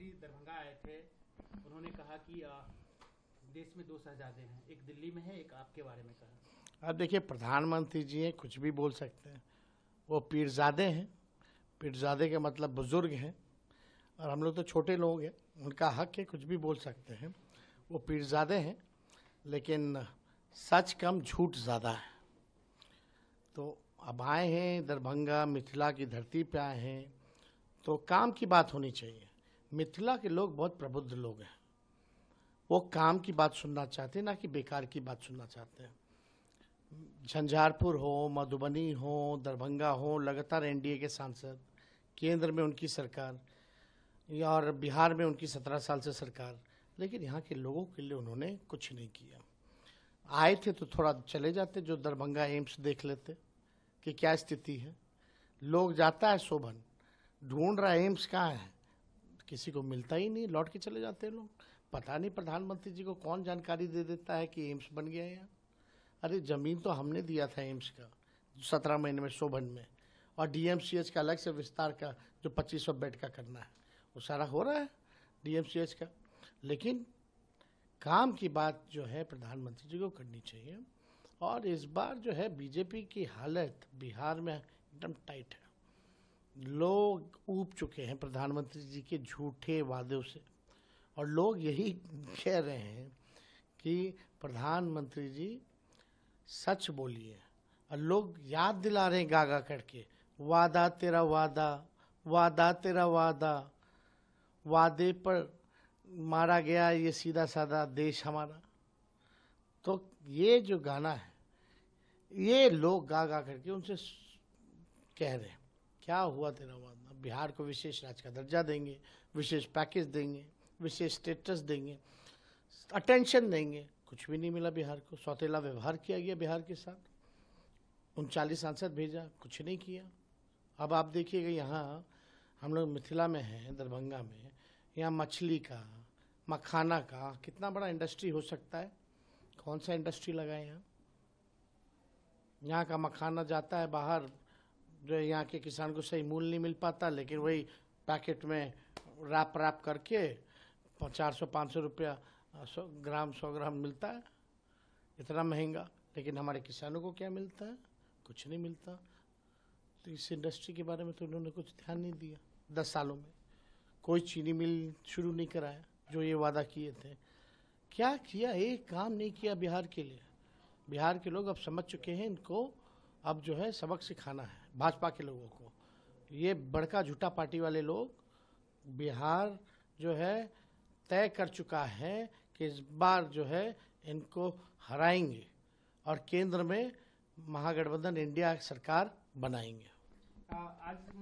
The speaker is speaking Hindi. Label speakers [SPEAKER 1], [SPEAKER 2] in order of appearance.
[SPEAKER 1] मंत्री दरभंगा आए थे उन्होंने कहा कि देश में दो शहजादे हैं एक दिल्ली में है एक आपके बारे में कहा अब देखिए प्रधानमंत्री जी हैं कुछ भी बोल सकते हैं वो पीरजादे हैं पीरजादे के मतलब बुज़ुर्ग हैं और हम लोग तो छोटे लोग हैं उनका हक है कुछ भी बोल सकते हैं वो पीरजादे हैं लेकिन सच कम झूठ ज़्यादा है तो अब आए हैं दरभंगा मिथिला की धरती पे आए हैं तो काम की बात होनी चाहिए मिथिला के लोग बहुत प्रबुद्ध लोग हैं वो काम की बात सुनना चाहते हैं ना कि बेकार की बात सुनना चाहते हैं झंझारपुर हो मधुबनी हो दरभंगा हो लगातार एनडीए के सांसद केंद्र में उनकी सरकार और बिहार में उनकी सत्रह साल से सरकार लेकिन यहाँ के लोगों के लिए उन्होंने कुछ नहीं किया आए थे तो थोड़ा चले जाते जो दरभंगा एम्स देख लेते कि क्या स्थिति है लोग जाता है शोभन ढूंढ रहा है एम्स कहाँ है किसी को मिलता ही नहीं लौट के चले जाते हैं लोग पता नहीं प्रधानमंत्री जी को कौन जानकारी दे देता है कि एम्स बन गया यहाँ अरे जमीन तो हमने दिया था एम्स का सत्रह महीने में शोभन में और डीएमसीएच का अलग से विस्तार का जो पच्चीस सौ बेड का करना है वो सारा हो रहा है डीएमसीएच का लेकिन काम की बात जो है प्रधानमंत्री जी को करनी चाहिए और इस बार जो है बीजेपी की हालत बिहार में एकदम टाइट है लोग ऊब चुके हैं प्रधानमंत्री जी के झूठे वादों से और लोग यही कह रहे हैं कि प्रधानमंत्री जी सच बोलिए और लोग याद दिला रहे हैं गागा करके वादा तेरा वादा वादा तेरा वादा वादे पर मारा गया ये सीधा साधा देश हमारा तो ये जो गाना है ये लोग गा गा करके उनसे कह रहे हैं क्या हुआ तेरा वादा बिहार को विशेष राज्य का दर्जा देंगे विशेष पैकेज देंगे विशेष स्टेटस देंगे अटेंशन देंगे कुछ भी नहीं मिला बिहार को सौतेला व्यवहार किया गया बिहार के साथ उनचालीस सांसद भेजा कुछ नहीं किया अब आप देखिएगा यहाँ हम लोग मिथिला में हैं दरभंगा में यहाँ मछली का मखाना का कितना बड़ा इंडस्ट्री हो सकता है कौन सा इंडस्ट्री लगा यहाँ यहाँ का मखाना जाता है बाहर जो यहाँ के किसान को सही मूल नहीं मिल पाता लेकिन वही पैकेट में रैप रैप करके चार सौ पाँच सौ रुपया सौ ग्राम सौ ग्राम मिलता है इतना महंगा लेकिन हमारे किसानों को क्या मिलता है कुछ नहीं मिलता तो इस इंडस्ट्री के बारे में तो उन्होंने कुछ ध्यान नहीं दिया दस सालों में कोई चीनी मिल शुरू नहीं कराया जो ये वादा किए थे क्या किया एक काम नहीं किया बिहार के लिए बिहार के लोग अब समझ चुके हैं इनको अब जो है सबक सिखाना है भाजपा के लोगों को ये बड़का झूठा पार्टी वाले लोग बिहार जो है तय कर चुका है कि इस बार जो है इनको हराएंगे और केंद्र में महागठबंधन इंडिया सरकार बनाएंगे आज